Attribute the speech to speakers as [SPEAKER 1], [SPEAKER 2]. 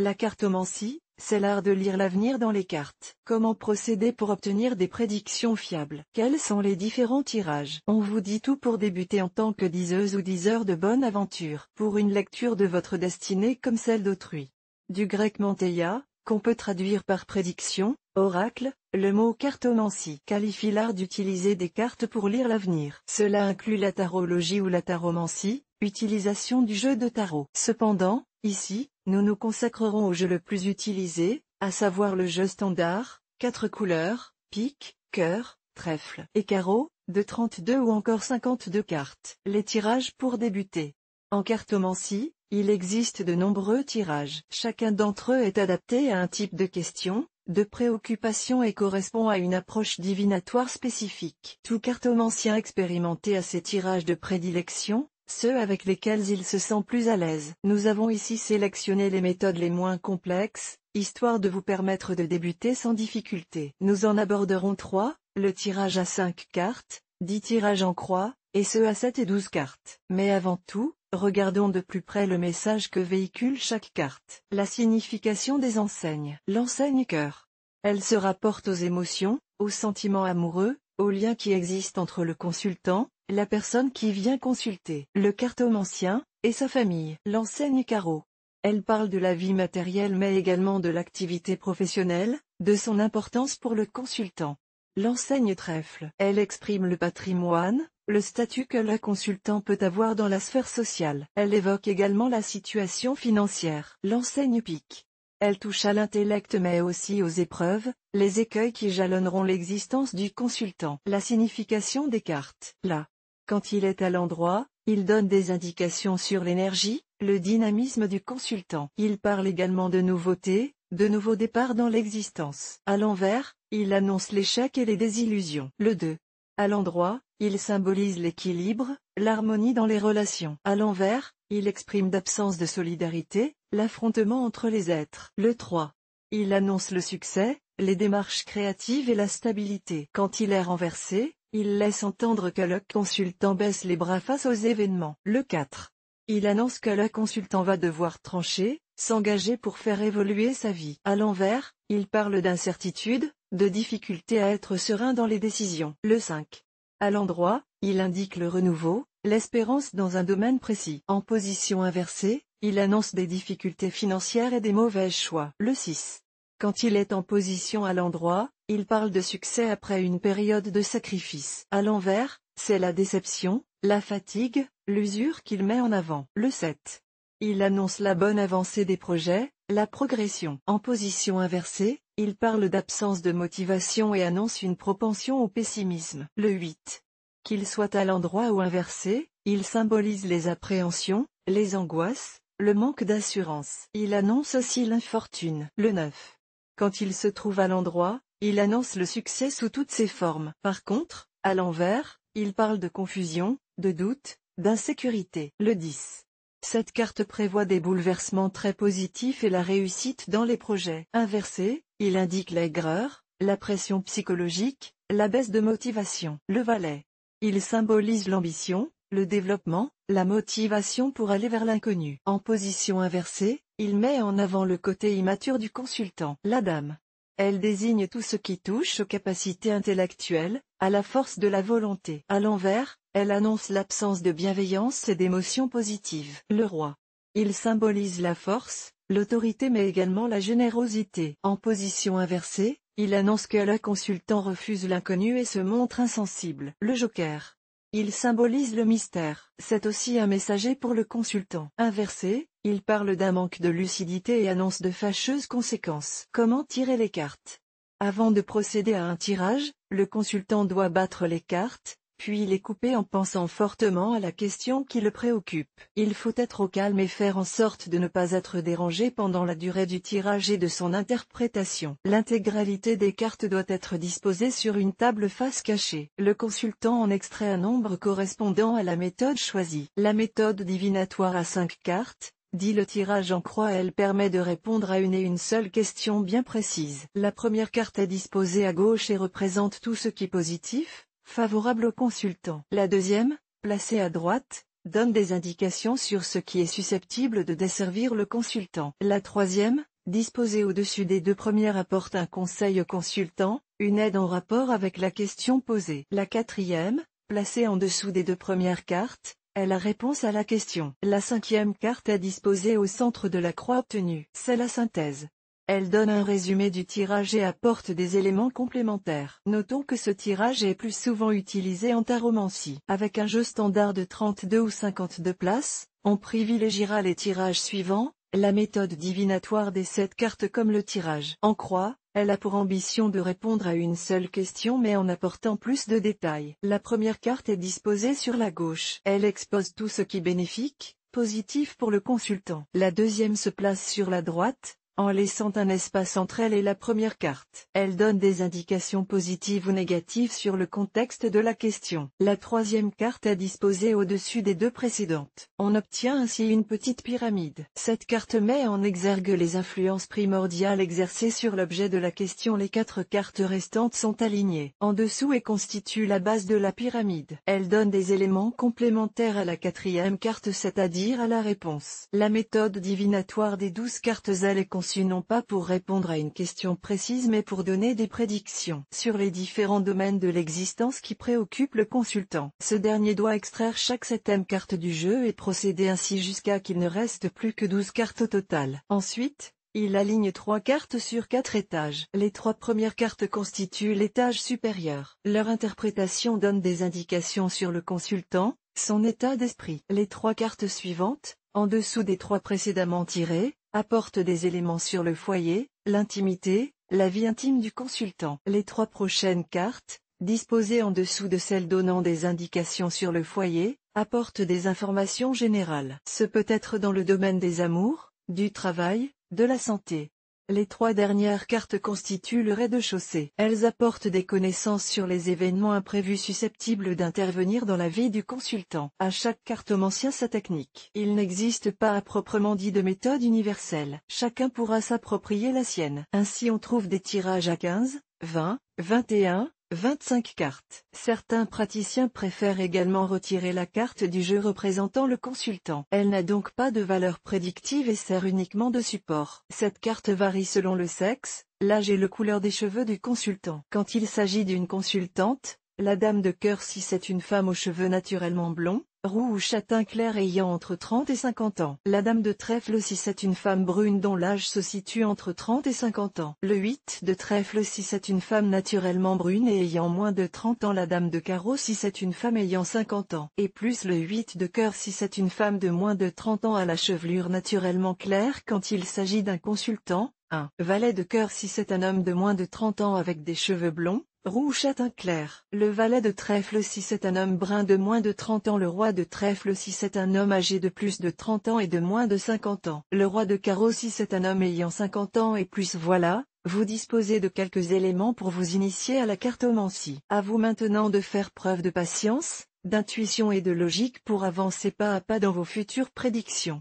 [SPEAKER 1] La cartomancie, c'est l'art de lire l'avenir dans les cartes. Comment procéder pour obtenir des prédictions fiables Quels sont les différents tirages On vous dit tout pour débuter en tant que diseuse ou diseur de bonne aventure. Pour une lecture de votre destinée comme celle d'autrui. Du grec manteia, qu'on peut traduire par prédiction, oracle, le mot cartomancie qualifie l'art d'utiliser des cartes pour lire l'avenir. Cela inclut la tarologie ou la taromancie, utilisation du jeu de tarot. Cependant, ici, nous nous consacrerons au jeu le plus utilisé, à savoir le jeu standard, 4 couleurs, pique, cœur, trèfle et carreaux, de 32 ou encore 52 cartes. Les tirages pour débuter. En cartomancie, il existe de nombreux tirages. Chacun d'entre eux est adapté à un type de question, de préoccupation et correspond à une approche divinatoire spécifique. Tout cartomancien expérimenté a ses tirages de prédilection, ceux avec lesquels il se sent plus à l'aise. Nous avons ici sélectionné les méthodes les moins complexes, histoire de vous permettre de débuter sans difficulté. Nous en aborderons trois, le tirage à 5 cartes, 10 tirages en croix, et ceux à 7 et 12 cartes. Mais avant tout, regardons de plus près le message que véhicule chaque carte. La signification des enseignes. L'enseigne cœur. Elle se rapporte aux émotions, aux sentiments amoureux, aux liens qui existent entre le consultant, la personne qui vient consulter, le cartomancien, et sa famille, l'enseigne carreau. Elle parle de la vie matérielle mais également de l'activité professionnelle, de son importance pour le consultant. L'enseigne trèfle, elle exprime le patrimoine, le statut que le consultant peut avoir dans la sphère sociale. Elle évoque également la situation financière. L'enseigne pique. Elle touche à l'intellect mais aussi aux épreuves, les écueils qui jalonneront l'existence du consultant. La signification des cartes. La quand il est à l'endroit, il donne des indications sur l'énergie, le dynamisme du consultant. Il parle également de nouveautés, de nouveaux départs dans l'existence. À l'envers, il annonce l'échec et les désillusions. Le 2. À l'endroit, il symbolise l'équilibre, l'harmonie dans les relations. À l'envers, il exprime d'absence de solidarité, l'affrontement entre les êtres. Le 3. Il annonce le succès, les démarches créatives et la stabilité. Quand il est renversé, il laisse entendre que le consultant baisse les bras face aux événements. Le 4. Il annonce que le consultant va devoir trancher, s'engager pour faire évoluer sa vie. À l'envers, il parle d'incertitude, de difficulté à être serein dans les décisions. Le 5. À l'endroit, il indique le renouveau, l'espérance dans un domaine précis. En position inversée, il annonce des difficultés financières et des mauvais choix. Le 6. Quand il est en position à l'endroit, il parle de succès après une période de sacrifice. À l'envers, c'est la déception, la fatigue, l'usure qu'il met en avant. Le 7. Il annonce la bonne avancée des projets, la progression. En position inversée, il parle d'absence de motivation et annonce une propension au pessimisme. Le 8. Qu'il soit à l'endroit ou inversé, il symbolise les appréhensions, les angoisses, le manque d'assurance. Il annonce aussi l'infortune. Le 9. Quand il se trouve à l'endroit, il annonce le succès sous toutes ses formes. Par contre, à l'envers, il parle de confusion, de doute, d'insécurité. Le 10. Cette carte prévoit des bouleversements très positifs et la réussite dans les projets. Inversé, il indique l'aigreur, la pression psychologique, la baisse de motivation. Le valet. Il symbolise l'ambition, le développement, la motivation pour aller vers l'inconnu. En position inversée, il met en avant le côté immature du consultant. La dame. Elle désigne tout ce qui touche aux capacités intellectuelles, à la force de la volonté. À l'envers, elle annonce l'absence de bienveillance et d'émotions positives. Le roi. Il symbolise la force, l'autorité mais également la générosité. En position inversée, il annonce que le consultant refuse l'inconnu et se montre insensible. Le joker. Il symbolise le mystère. C'est aussi un messager pour le consultant. Inversé, il parle d'un manque de lucidité et annonce de fâcheuses conséquences. Comment tirer les cartes Avant de procéder à un tirage, le consultant doit battre les cartes, puis les couper en pensant fortement à la question qui le préoccupe. Il faut être au calme et faire en sorte de ne pas être dérangé pendant la durée du tirage et de son interprétation. L'intégralité des cartes doit être disposée sur une table face cachée. Le consultant en extrait un nombre correspondant à la méthode choisie. La méthode divinatoire à cinq cartes, dit le tirage en croix elle permet de répondre à une et une seule question bien précise. La première carte est disposée à gauche et représente tout ce qui est positif, favorable au consultant. La deuxième, placée à droite, donne des indications sur ce qui est susceptible de desservir le consultant. La troisième, disposée au-dessus des deux premières apporte un conseil au consultant, une aide en rapport avec la question posée. La quatrième, placée en dessous des deux premières cartes, est la réponse à la question. La cinquième carte est disposée au centre de la croix obtenue. C'est la synthèse. Elle donne un résumé du tirage et apporte des éléments complémentaires. Notons que ce tirage est plus souvent utilisé en taromancie. Avec un jeu standard de 32 ou 52 places, on privilégiera les tirages suivants, la méthode divinatoire des 7 cartes comme le tirage. En croix, elle a pour ambition de répondre à une seule question mais en apportant plus de détails. La première carte est disposée sur la gauche. Elle expose tout ce qui bénéfique, positif pour le consultant. La deuxième se place sur la droite, en laissant un espace entre elle et la première carte. Elle donne des indications positives ou négatives sur le contexte de la question. La troisième carte est disposée au-dessus des deux précédentes. On obtient ainsi une petite pyramide. Cette carte met en exergue les influences primordiales exercées sur l'objet de la question. Les quatre cartes restantes sont alignées en dessous et constituent la base de la pyramide. Elle donne des éléments complémentaires à la quatrième carte, c'est-à-dire à la réponse. La méthode divinatoire des douze cartes elle est non pas pour répondre à une question précise mais pour donner des prédictions sur les différents domaines de l'existence qui préoccupent le consultant. Ce dernier doit extraire chaque septième carte du jeu et procéder ainsi jusqu'à qu'il ne reste plus que douze cartes au total. Ensuite, il aligne trois cartes sur quatre étages. Les trois premières cartes constituent l'étage supérieur. Leur interprétation donne des indications sur le consultant, son état d'esprit. Les trois cartes suivantes, en dessous des trois précédemment tirées, apporte des éléments sur le foyer, l'intimité, la vie intime du consultant. Les trois prochaines cartes, disposées en dessous de celles donnant des indications sur le foyer, apportent des informations générales. Ce peut être dans le domaine des amours, du travail, de la santé, les trois dernières cartes constituent le rez-de-chaussée. Elles apportent des connaissances sur les événements imprévus susceptibles d'intervenir dans la vie du consultant. À chaque cartomancien sa technique. Il n'existe pas à proprement dit de méthode universelle. Chacun pourra s'approprier la sienne. Ainsi on trouve des tirages à 15, 20, 21, 25 cartes. Certains praticiens préfèrent également retirer la carte du jeu représentant le consultant. Elle n'a donc pas de valeur prédictive et sert uniquement de support. Cette carte varie selon le sexe, l'âge et le couleur des cheveux du consultant. Quand il s'agit d'une consultante, la dame de cœur si c'est une femme aux cheveux naturellement blonds, roux ou châtain clair ayant entre 30 et 50 ans. La dame de trèfle si c'est une femme brune dont l'âge se situe entre 30 et 50 ans. Le 8 de trèfle si c'est une femme naturellement brune et ayant moins de 30 ans. La dame de carreau si c'est une femme ayant 50 ans. Et plus le 8 de cœur si c'est une femme de moins de 30 ans à la chevelure naturellement claire quand il s'agit d'un consultant. Un Valet de cœur si c'est un homme de moins de 30 ans avec des cheveux blonds, Roux châtain clair. Le valet de trèfle si c'est un homme brun de moins de 30 ans. Le roi de trèfle si c'est un homme âgé de plus de 30 ans et de moins de 50 ans. Le roi de carreau si c'est un homme ayant 50 ans et plus. Voilà, vous disposez de quelques éléments pour vous initier à la cartomancie. À vous maintenant de faire preuve de patience, d'intuition et de logique pour avancer pas à pas dans vos futures prédictions.